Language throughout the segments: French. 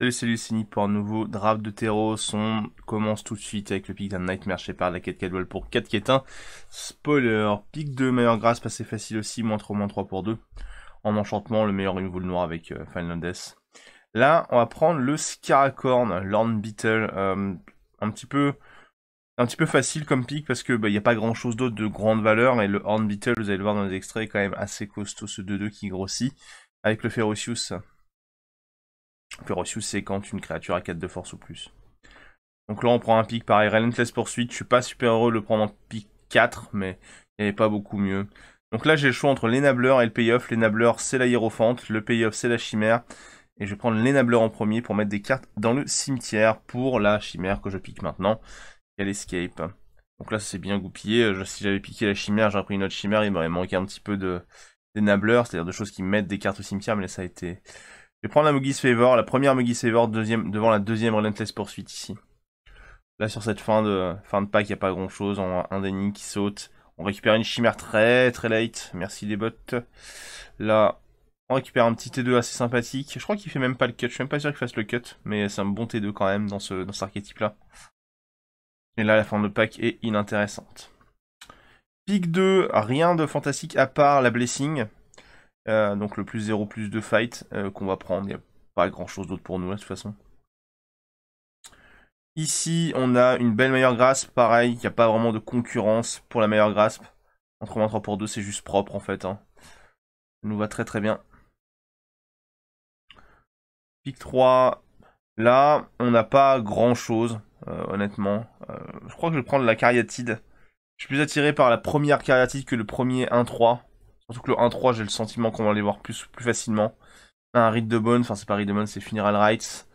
Salut, salut, c'est Nip pour un nouveau draft de terreau. Son commence tout de suite avec le pick d'un Nightmare par la quête Cadwell pour 4 un. Spoiler, pick de meilleure grâce, passé facile aussi, moins 3, moins 3 pour 2. En enchantement, le meilleur niveau noir avec euh, Final Death. Là, on va prendre le Scaracorn, Lorn Beetle. Euh, un petit peu un petit peu facile comme pick parce que bah, il n'y a pas grand chose d'autre de grande valeur et le Horn Beetle, vous allez le voir dans les extraits, quand même assez costaud ce 2-2 qui grossit avec le Ferocious reçu c'est quand une créature à 4 de force ou plus. Donc là, on prend un pic, pareil, Relentless Poursuite. Je suis pas super heureux de le prendre en pic 4, mais il n'y avait pas beaucoup mieux. Donc là, j'ai le choix entre l'énableur et le payoff. L'énableur, c'est la hiérophante. Le payoff, c'est la chimère. Et je vais prendre l'énableur en premier pour mettre des cartes dans le cimetière pour la chimère que je pique maintenant. Elle escape. Donc là, c'est bien goupillé. si j'avais piqué la chimère, j'aurais pris une autre chimère. Il m'aurait manqué un petit peu de d'énableur, c'est-à-dire de choses qui mettent des cartes au cimetière, mais là, ça a été je vais prendre la Mugis Favor, la première Mogis Favor deuxième, devant la deuxième Relentless Poursuite ici. Là, sur cette fin de, fin de pack, il n'y a pas grand chose. un Denim qui saute. On récupère une chimère très très light. Merci les bots. Là, on récupère un petit T2 assez sympathique. Je crois qu'il fait même pas le cut. Je suis même pas sûr qu'il fasse le cut. Mais c'est un bon T2 quand même dans, ce, dans cet archétype-là. Et là, la fin de pack est inintéressante. Pique 2, rien de fantastique à part la blessing. Euh, donc le plus 0 plus 2 fight euh, qu'on va prendre. Il n'y a pas grand chose d'autre pour nous hein, de toute façon. Ici, on a une belle meilleure grasp. Pareil, il n'y a pas vraiment de concurrence pour la meilleure grasp. Entre 3 pour 2, c'est juste propre en fait. Hein. nous va très très bien. Pic 3. Là, on n'a pas grand chose, euh, honnêtement. je crois que je vais prendre la cariatide. Je suis plus attiré par la première cariatide que le premier 1-3 tout cas le 1-3, j'ai le sentiment qu'on va aller voir plus, plus facilement. Un Rite de Bone. enfin c'est pas Rite de Bonne c'est Funeral Rites.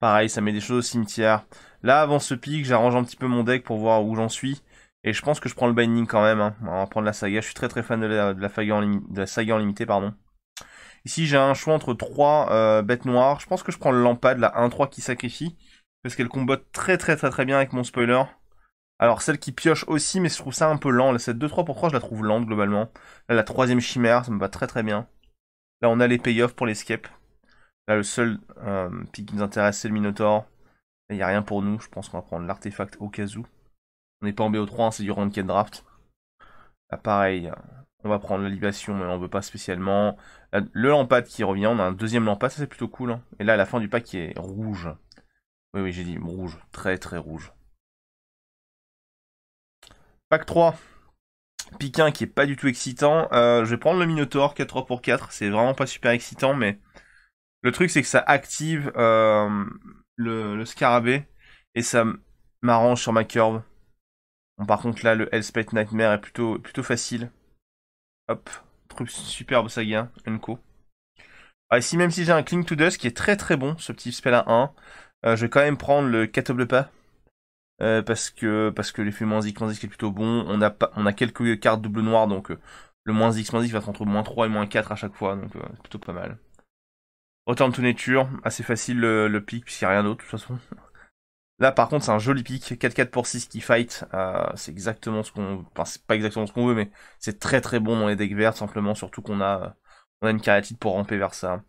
Pareil, ça met des choses au cimetière. Là, avant ce pic, j'arrange un petit peu mon deck pour voir où j'en suis. Et je pense que je prends le Binding quand même. Hein. On va prendre la saga. Je suis très très fan de la, saga, en limité. Pardon. Ici, j'ai un choix entre 3 euh, bêtes noires. Je pense que je prends le Lampade, la 1-3 qui sacrifie. Parce qu'elle combat très très très très bien avec mon spoiler. Alors celle qui pioche aussi, mais je trouve ça un peu lent. Cette 2-3 pour 3, je la trouve lente globalement. Là, la troisième chimère, ça me va très très bien. Là, on a les payoffs pour l'escape. Là, le seul euh, qui nous intéresse, c'est le Minotaur. Il n'y a rien pour nous. Je pense qu'on va prendre l'artefact au cas On n'est pas en BO3, hein, c'est du ranked Draft. Là, pareil, on va prendre la libation, mais on veut pas spécialement. le lampade qui revient, on a un deuxième lampade, ça c'est plutôt cool. Hein. Et là, la fin du pack est rouge. Oui, oui, j'ai dit rouge, très très rouge. Pack 3. Piquin qui est pas du tout excitant. Euh, je vais prendre le Minotaur 4 pour 4. C'est vraiment pas super excitant, mais le truc c'est que ça active euh, le, scarabée et ça m'arrange sur ma curve. par contre là, le Hellspite Nightmare est plutôt, plutôt facile. Hop, truc superbe saga, hein, un Ah, ici, même si j'ai un Cling to Dust qui est très très bon, ce petit spell à 1, euh, je vais quand même prendre le Catoble pas euh, parce que parce que l'effet moins x moins est plutôt bon. On a on a quelques cartes double noir donc euh, le moins x moins va être entre moins 3 et moins 4 à chaque fois donc euh, c'est plutôt pas mal. Return to nature, assez facile le, pic puisqu'il n'y a rien d'autre de toute façon. Là par contre c'est un joli pic, 4-4 pour 6 qui fight, c'est exactement ce qu'on, enfin c'est pas exactement ce qu'on veut mais c'est très très bon dans les decks verts simplement surtout qu'on a on a une caratide pour ramper vers ça.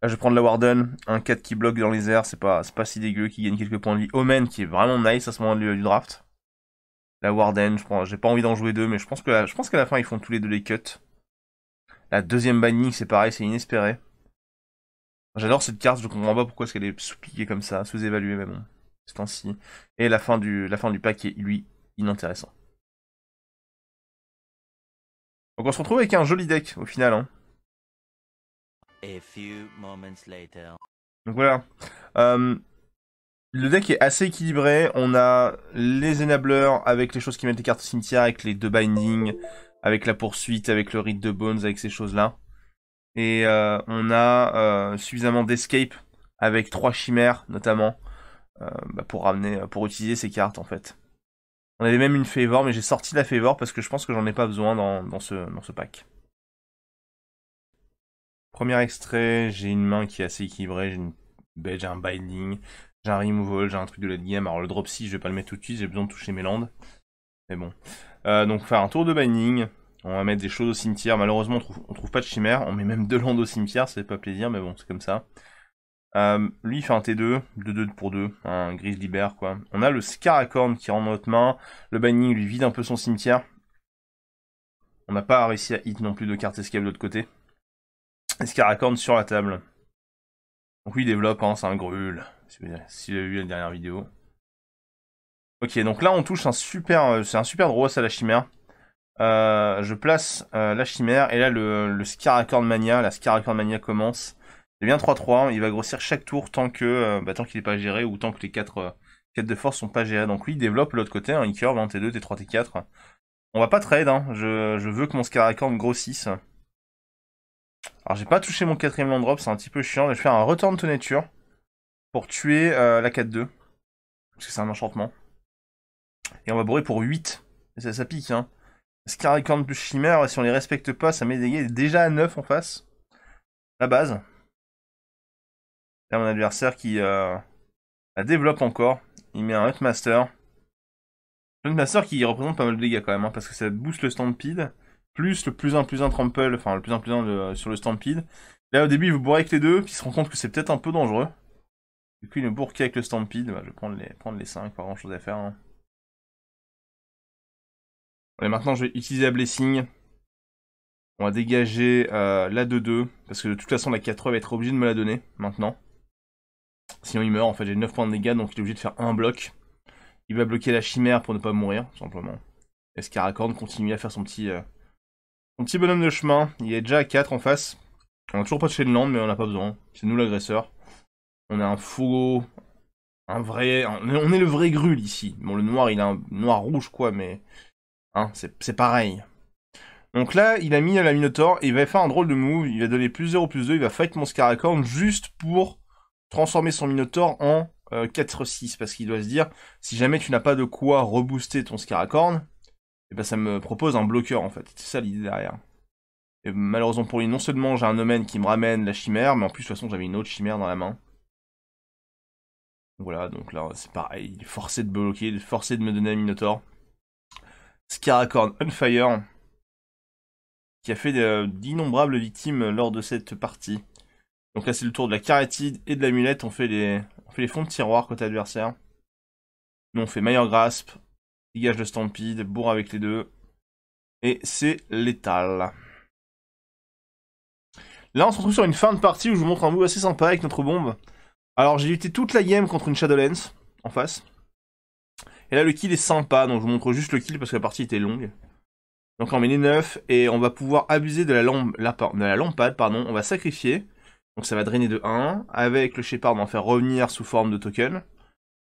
Là, je vais prendre la Warden, un 4 qui bloque dans les airs, c'est pas, pas si dégueu, qui gagne quelques points de vie. Omen, qui est vraiment nice à ce moment du, du draft. La Warden, je j'ai pas envie d'en jouer deux, mais je pense que, qu'à la fin, ils font tous les deux les cuts. La deuxième banning, c'est pareil, c'est inespéré. J'adore cette carte, je comprends pas pourquoi est-ce qu'elle est sous-piquée comme ça, sous-évaluée, mais bon, c'est ainsi. Et la fin la fin du pack est, lui, inintéressant. Donc on se retrouve avec un joli deck, au final, hein. Donc voilà. Euh, le deck est assez équilibré. On a les enableurs avec les choses qui mettent les cartes au cimetière, avec les deux bindings, avec la poursuite, avec le rite de bones, avec ces choses-là. Et euh, on a euh, suffisamment d'escape avec trois chimères notamment bah, pour ramener, pour utiliser ces cartes en fait. On avait même une favor, mais j'ai sorti la favor parce que je pense que j'en ai pas besoin ce, dans ce pack. Premier extrait, j'ai une main qui est assez équilibrée, j'ai une j'ai un binding, j'ai un removal, j'ai un truc de late game. Alors le drop 6, je vais pas le mettre tout de suite, j'ai besoin de toucher mes landes. Mais bon. Euh, donc faire un tour de binding, on va mettre des choses au cimetière. Malheureusement, on trouve, trouve pas de chimère, on met même deux landes au cimetière, ça fait pas plaisir, mais bon, c'est comme ça. Euh, lui, il fait un T2, 2-2 pour 2, un gris libère, quoi. On a le Scaracorn qui rend notre main, le binding lui vide un peu son cimetière. On n'a pas réussi à hit non plus de cartes escape de l'autre côté. Scaracorn sur la table. Donc lui il développe, hein, c'est un Si vous avez vu la dernière vidéo. Ok, donc là on touche un super, euh, c'est un super droit à la chimère. Euh, je place euh, la chimère et là le, le Scaracorn Mania, la Scaracorn Mania commence. C'est bien 3-3, il va grossir chaque tour tant que bah, tant qu'il n'est pas géré ou tant que les 4 quêtes de force sont pas gérées. Donc lui il développe l'autre côté, il curve T2, T3, T4. On va pas trade, hein. je, je veux que mon Scaracorn grossisse. Alors j'ai pas touché mon quatrième land drop, c'est un petit peu chiant. je vais faire un return de nature pour tuer euh, la 4-2. Parce que c'est un enchantement. Et on va bourrer pour 8. ça, pique, hein. Scaricorn plus Shimmer, si on les respecte pas, ça met des déjà à 9 en face. La base. Là, mon adversaire qui euh, la développe encore. Il met un Hutmaster. Hutmaster qui représente pas mal de dégâts quand même, hein, parce que ça booste le Stampede plus le plus un, plus un trample, enfin le plus un, plus un sur le stampede. Là au début il vous bourre avec les deux, puis il se rend compte que c'est peut-être un peu dangereux. Du coup il ne bourre qu'avec le stampede, bah, je vais prendre les, prendre les 5, pas grand chose à faire. Hein. Allez, maintenant je vais utiliser la blessing. On va dégager euh, la 2-2, parce que de toute façon la 4 va être obligée de me la donner maintenant. Sinon il meurt, en fait j'ai 9 points de dégâts, donc il est obligé de faire un bloc. Il va bloquer la chimère pour ne pas mourir, tout simplement. Et Scaracorn continue à faire son petit... Euh, petit bonhomme de chemin, il est déjà à 4 en face. On a toujours pas de le land, mais on n'a pas besoin. C'est nous l'agresseur. On a un faux... Un vrai... On est le vrai grul ici. Bon, le noir, il a un noir-rouge, quoi, mais... Hein, c'est pareil. Donc là, il a mis à la Minotaur, et il va faire un drôle de move. Il va donner plus 0, plus 2, il va fight mon Scaracorn juste pour transformer son Minotaur en 4-6. Euh, Parce qu'il doit se dire, si jamais tu n'as pas de quoi rebooster ton Scaracorn, et eh ben ça me propose un bloqueur en fait. C'est ça l'idée derrière. Et malheureusement pour lui, non seulement j'ai un omen qui me ramène la chimère, mais en plus de toute façon j'avais une autre chimère dans la main. Voilà, donc là c'est pareil, il est forcé de bloquer, il est forcé de me donner un Minotaur. Scaracorn Unfire, qui a fait euh, d'innombrables victimes lors de cette partie. Donc là c'est le tour de la Caratide et de l'amulette, on, fait les... on fait les fonds de tiroir côté adversaire. Nous on fait Meilleur Grasp, dégage de Stampede, bourre avec les deux. Et c'est létal. Là, on se retrouve sur une fin de partie où je vous montre un move assez sympa avec notre bombe. Alors, j'ai lutté toute la game contre une Shadowlands en face. Et là, le kill est sympa, donc je vous montre juste le kill parce que la partie était longue. Donc on met les 9 et on va pouvoir abuser de la, lampe, de lampade, pardon. on va sacrifier. Donc ça va drainer de 1, avec le Shepard on va en faire revenir sous forme de token.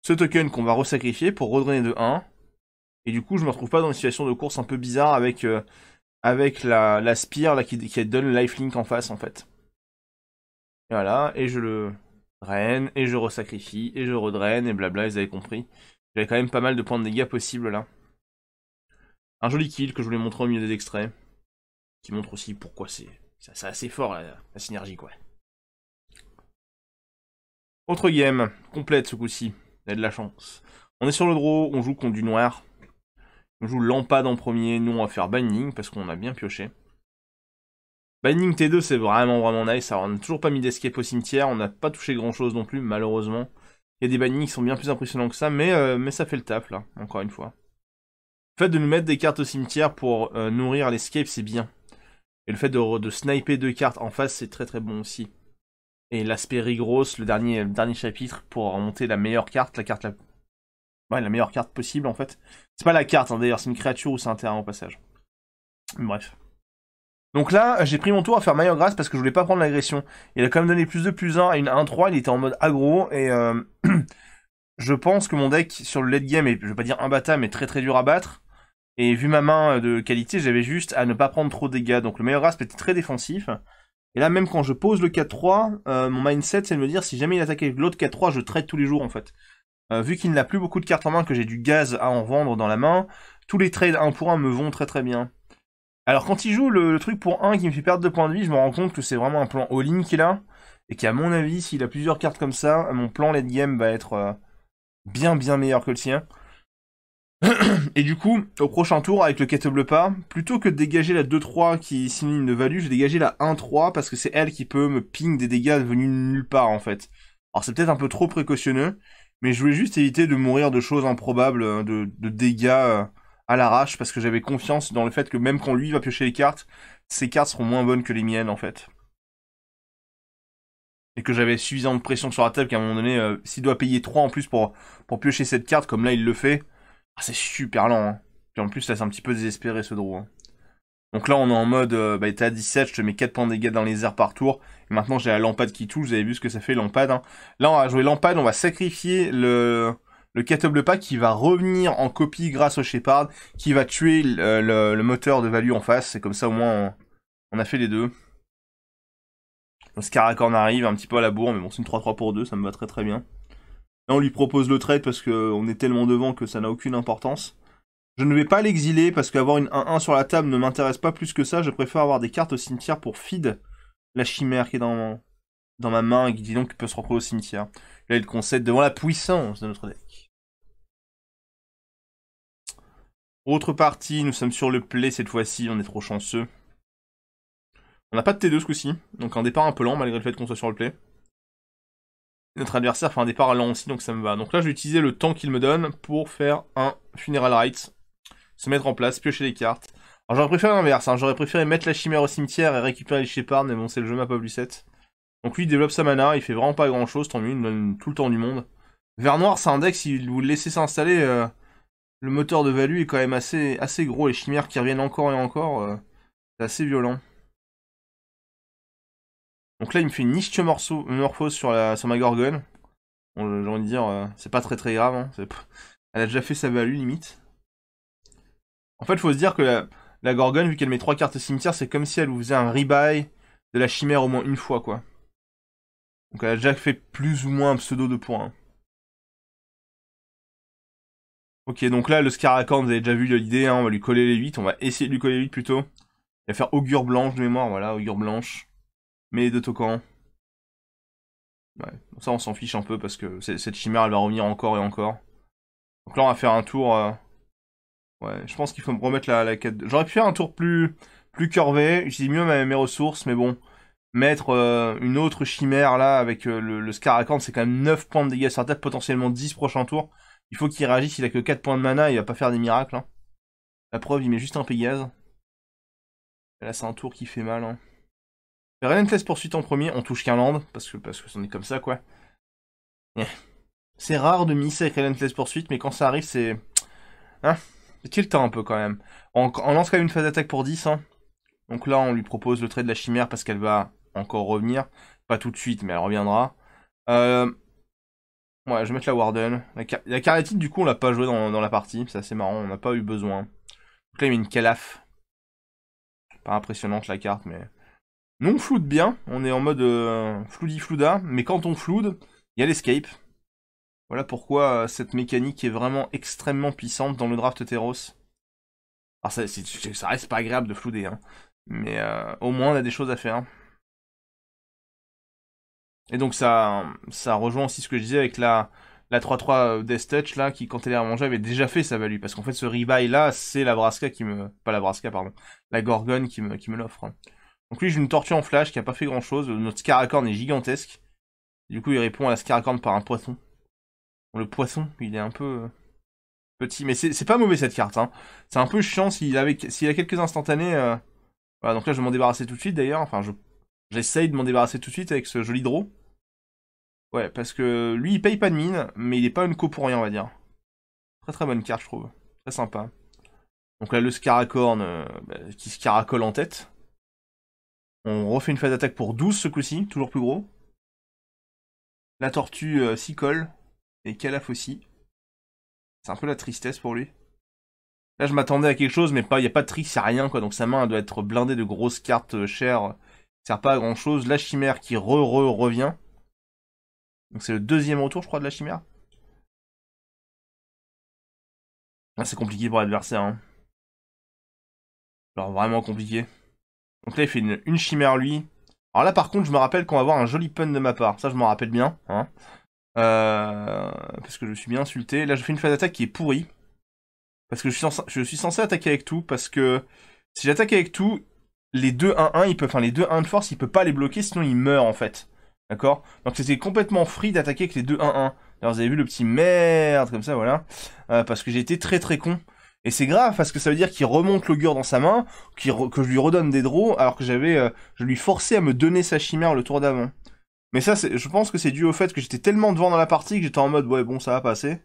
Ce token qu'on va resacrifier pour redrainer de 1, et du coup, je me retrouve pas dans une situation de course un peu bizarre avec, euh, avec la, la spire qui, qui donne le lifelink en face, en fait. Et voilà, et je le draine, et je resacrifie, et je redraine, et blabla, vous avez compris. J'avais quand même pas mal de points de dégâts possibles, là. Un joli kill que je voulais montrer au milieu des extraits, qui montre aussi pourquoi c'est assez fort, la synergie, quoi. Autre game, complète ce coup-ci, il de la chance. On est sur le draw, on joue contre du noir. On joue Lampade en premier. Nous, on va faire Binding parce qu'on a bien pioché. Binding T2, c'est vraiment vraiment nice. ça on n'a toujours pas mis d'escape au cimetière. On n'a pas touché grand chose non plus, malheureusement. Il y a des bindings qui sont bien plus impressionnants que ça, mais, euh, mais ça fait le taf, là, encore une fois. Le fait de nous mettre des cartes au cimetière pour euh, nourrir l'escape, c'est bien. Et le fait de, sniper deux cartes en face, c'est très très bon aussi. Et l'aspect grosse, le dernier, dernier chapitre, pour remonter la meilleure carte, la carte la ouais, la meilleure carte possible en fait. C'est pas la carte hein, d'ailleurs, c'est une créature ou c'est un terrain au passage. Bref. Donc là, j'ai pris mon tour à faire meilleur Grasse parce que je voulais pas prendre l'agression. Il a quand même donné plus de plus 1 à une 1-3, il était en mode aggro et euh, je pense que mon deck sur le late game est, je vais pas dire imbattable, mais très très dur à battre. Et vu ma main euh, de qualité, j'avais juste à ne pas prendre trop de dégâts. Donc le meilleur grasp était très défensif. Et là, même quand je pose le 4-3, euh, mon mindset, c'est de me dire si jamais il attaque avec l'autre 4-3, je traite tous les jours en fait. Euh, vu qu'il n'a plus beaucoup de cartes en main, que j'ai du gaz à en vendre dans la main, tous les trades 1 pour 1 me vont très très bien. Alors quand il joue le, truc pour 1 qui me fait perdre 2 points de vie, je me rends compte que c'est vraiment un plan all-in qu'il a. Et qu'à mon avis, s'il a plusieurs cartes comme ça, mon plan late game va être euh, bien bien meilleur que le sien. Et du coup, au prochain tour, avec le bleu pas, plutôt que de dégager la 2-3 qui signe une value, je vais dégager la 1-3 parce que c'est elle qui peut me ping des dégâts venus de nulle part en fait. Alors c'est peut-être un peu trop précautionneux, mais je voulais juste éviter de mourir de choses improbables, hein, de, dégâts euh, à l'arrache, parce que j'avais confiance dans le fait que même quand lui va piocher les cartes, ses cartes seront moins bonnes que les miennes en fait. Et que j'avais suffisamment de pression sur la table qu'à un moment donné, euh, s'il doit payer 3 en plus pour, pour piocher cette carte, comme là il le fait, ah, c'est super lent. Et hein. en plus ça c'est un petit peu désespéré ce draw. Hein. Donc là, on est en mode, euh, bah, t'es à 17, je te mets 4 points de dégâts dans les airs par tour. Et maintenant, j'ai la lampade qui touche, vous avez vu ce que ça fait, lampade. Hein. Là, on va jouer lampade, on va sacrifier le, le catable qui va revenir en copie grâce au Shepard, qui va tuer le, moteur de Value en face. C'est comme ça, au moins, on, a fait les deux. Le Scaracorn arrive un petit peu à la bourre, mais bon, c'est une 3-3 pour 2, ça me va très très bien. Là, on lui propose le trade parce qu'on est tellement devant que ça n'a aucune importance. Je ne vais pas l'exiler parce qu'avoir une 1-1 sur la table ne m'intéresse pas plus que ça. Je préfère avoir des cartes au cimetière pour feed la chimère qui est dans, dans ma main et qui dit donc qu'il peut se retrouver au cimetière. Là, il concède devant la puissance de notre deck. Autre partie, nous sommes sur le play cette fois-ci, on est trop chanceux. On n'a pas de T2 ce coup-ci, donc un départ un peu lent malgré le fait qu'on soit sur le play. Notre adversaire fait un départ lent aussi, donc ça me va. Donc là, je vais utiliser le temps qu'il me donne pour faire un Funeral Rite se mettre en place, piocher les cartes. Alors j'aurais préféré l'inverse, hein. j'aurais préféré mettre la chimère au cimetière et récupérer les Shepard, mais bon c'est le jeu map of Lucette. Donc lui il développe sa mana, il fait vraiment pas grand chose, tant mieux, il donne tout le temps du monde. Vert noir c'est un deck, si vous le laissez s'installer, euh, le moteur de value est quand même assez, assez gros, les chimères qui reviennent encore et encore, euh, c'est assez violent. Donc là il me fait une niche morphose sur, la, sur ma gorgone. Bon, j'ai envie de dire, euh, c'est pas très très grave, hein. elle a déjà fait sa value limite. En fait, faut se dire que la, Gorgone, vu qu'elle met trois cartes cimetière, c'est comme si elle vous faisait un rebuy de la chimère au moins une fois, quoi. Donc elle a déjà fait plus ou moins un pseudo de points. Hein. Ok, donc là, le Scaracan, vous avez déjà vu l'idée, hein, on va lui coller les 8, on va essayer de lui coller les 8 plutôt. Il va faire Augure Blanche de mémoire, voilà, Augure Blanche. Mais les deux tokens. Ouais, ça on s'en fiche un peu parce que cette chimère, elle va revenir encore et encore. Donc là, on va faire un tour... Euh, Ouais, je pense qu'il faut me remettre la, la J'aurais pu faire un tour plus, plus curvé, utiliser mieux mes, mes ressources, mais bon. Mettre euh, une autre chimère là avec euh, le, le c'est quand même 9 points de dégâts sur la potentiellement 10 prochains tours. Il faut qu'il réagisse, il a que 4 points de mana, il va pas faire des miracles. Hein. La preuve, il met juste un Pégase. Là, c'est un tour qui fait mal. Hein. Relentless poursuite en premier, on touche qu'un land, parce que parce que c'en est comme ça, quoi. Eh. C'est rare de misser avec Relentless poursuite, mais quand ça arrive, c'est... Hein temps un peu quand même. On, lance quand même une phase d'attaque pour 10. Hein. Donc là, on lui propose le trait de la chimère parce qu'elle va encore revenir. Pas tout de suite, mais elle reviendra. Euh, ouais, je vais mettre la Warden. La, Caratine du coup, on l'a pas joué dans, la partie. C'est assez marrant, on n'a pas eu besoin. Donc là, il met une Calaf. Pas impressionnante la carte, mais... Nous, on floude bien. On est en mode euh, floudi-flouda. Mais quand on floude, il y a l'escape. Voilà pourquoi euh, cette mécanique est vraiment extrêmement puissante dans le draft Teros. Alors ça, reste pas agréable de flouder, hein. mais euh, au moins on a des choses à faire. Hein. Et donc ça, ça rejoint aussi ce que je disais avec la, la 3-3 euh, Death Touch là, qui quand elle est manger avait déjà fait sa value, parce qu'en fait ce rebuy là, c'est la Braska qui me... Pas la Braska, pardon. La Gorgone qui me, qui me l'offre. Hein. Donc lui j'ai une tortue en flash qui a pas fait grand chose, notre Scaracorn est gigantesque. Du coup il répond à la scaracorne par un poisson le poisson, il est un peu euh, petit, mais c'est pas mauvais cette carte. Hein. C'est un peu chiant s'il a quelques instantanés. Euh. Voilà, donc là je vais m'en débarrasser tout de suite d'ailleurs. Enfin, je j'essaye de m'en débarrasser tout de suite avec ce joli draw. Ouais, parce que lui il paye pas de mine, mais il est pas une co pour rien, on va dire. Très très bonne carte, je trouve. Très sympa. Donc là, le Scaracorn euh, bah, qui se caracole en tête. On refait une phase d'attaque pour 12 ce coup-ci, toujours plus gros. La tortue s'y colle et aussi, C'est un peu la tristesse pour lui. Là, je m'attendais à quelque chose, mais pas, il n'y a pas de tristesse, à rien, quoi. Donc sa main doit être blindée de grosses cartes euh, chères. Ça sert pas à grand chose. La chimère qui re-re-revient. Donc c'est le deuxième retour, je crois, de la chimère. Ah, c'est compliqué pour l'adversaire. Hein. Alors vraiment compliqué. Donc là, il fait une, chimère, lui. Alors là, par contre, je me rappelle qu'on va avoir un joli pun de ma part. Ça, je m'en rappelle bien. Hein. Euh, parce que je suis bien insulté. Là, je fais une phase d'attaque qui est pourrie. Parce que je suis, censé, attaquer avec tout, parce que si j'attaque avec tout, les 2-1-1, enfin les 2-1 de force, il peut pas les bloquer, sinon il meurt en fait. D'accord Donc c'était complètement free d'attaquer avec les 2-1-1. Alors vous avez vu le petit merde comme ça, voilà. Euh, parce que j'ai été très très con. Et c'est grave parce que ça veut dire qu'il remonte l'augure dans sa main, que je lui redonne des draws alors que j'avais, euh, je lui forçais à me donner sa chimère le tour d'avant. Mais ça, je pense que c'est dû au fait que j'étais tellement devant dans la partie que j'étais en mode ouais bon ça va passer.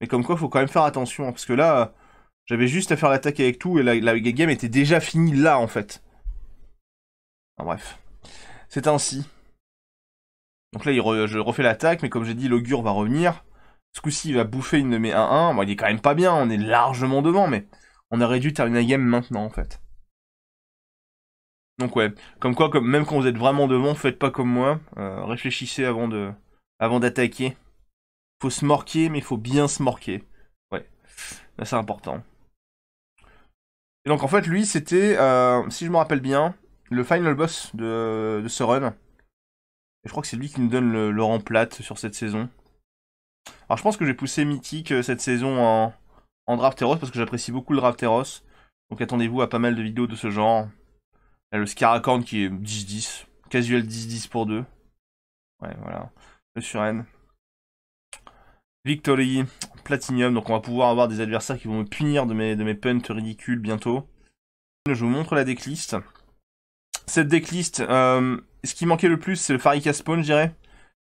Mais comme quoi, faut quand même faire attention hein, parce que là, j'avais juste à faire l'attaque avec tout et la, game était déjà finie là en fait. Enfin, bref, c'est ainsi. Donc là, je refais l'attaque, mais comme j'ai dit, l'augure va revenir. Ce coup-ci, il va bouffer une de mes 1-1. Bon, il est quand même pas bien, on est largement devant, mais on aurait dû terminer la game maintenant en fait. Donc ouais, comme quoi, même quand vous êtes vraiment devant, faites pas comme moi. Euh, réfléchissez avant de, avant d'attaquer. Faut se morquer, mais faut bien se morquer. Ouais, c'est important. Et donc en fait, lui, c'était, euh, si je me rappelle bien, le final boss de, de ce run. Et je crois que c'est lui qui nous donne le, rang plate sur cette saison. Alors je pense que j'ai poussé Mythique euh, cette saison en, en Drafteros parce que j'apprécie beaucoup le Drafteros. Donc attendez-vous à pas mal de vidéos de ce genre le Scaracorn qui est 10-10. casuel 10-10 pour 2. Ouais, voilà. Le Suren. Victory, Platinum. Donc on va pouvoir avoir des adversaires qui vont me punir de mes, de mes punts ridicules bientôt. Je vous montre la decklist. Cette decklist, euh, ce qui manquait le plus, c'est le Farika Spawn, je dirais.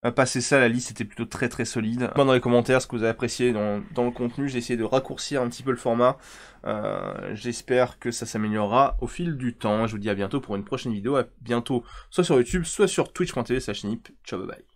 Euh, Passer ça, la liste était plutôt très très solide. Moi dans les commentaires ce que vous avez apprécié dans, le contenu, j'ai essayé de raccourcir un petit peu le format. Euh, j'espère que ça s'améliorera au fil du temps. Je vous dis à bientôt pour une prochaine vidéo. À bientôt, soit sur YouTube, soit sur twitch.tv. Ciao, bye bye.